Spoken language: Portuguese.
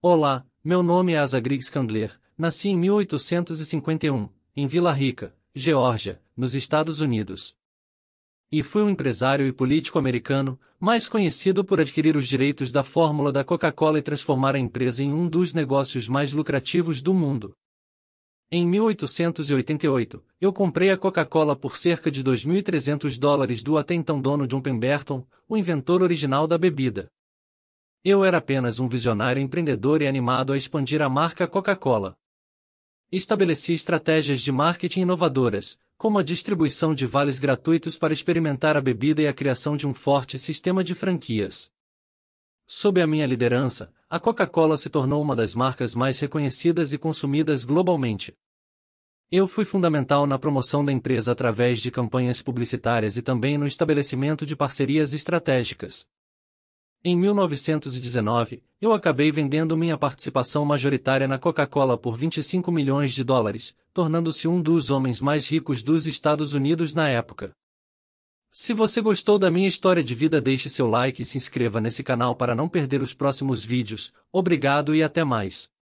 Olá, meu nome é Asa Griggs Candler, nasci em 1851, em Vila Rica, Geórgia, nos Estados Unidos. E fui um empresário e político americano, mais conhecido por adquirir os direitos da fórmula da Coca-Cola e transformar a empresa em um dos negócios mais lucrativos do mundo. Em 1888, eu comprei a Coca-Cola por cerca de 2.300 dólares do até então dono John Pemberton, o inventor original da bebida. Eu era apenas um visionário empreendedor e animado a expandir a marca Coca-Cola. Estabeleci estratégias de marketing inovadoras, como a distribuição de vales gratuitos para experimentar a bebida e a criação de um forte sistema de franquias. Sob a minha liderança, a Coca-Cola se tornou uma das marcas mais reconhecidas e consumidas globalmente. Eu fui fundamental na promoção da empresa através de campanhas publicitárias e também no estabelecimento de parcerias estratégicas. Em 1919, eu acabei vendendo minha participação majoritária na Coca-Cola por 25 milhões de dólares, tornando-se um dos homens mais ricos dos Estados Unidos na época. Se você gostou da minha história de vida, deixe seu like e se inscreva nesse canal para não perder os próximos vídeos. Obrigado e até mais.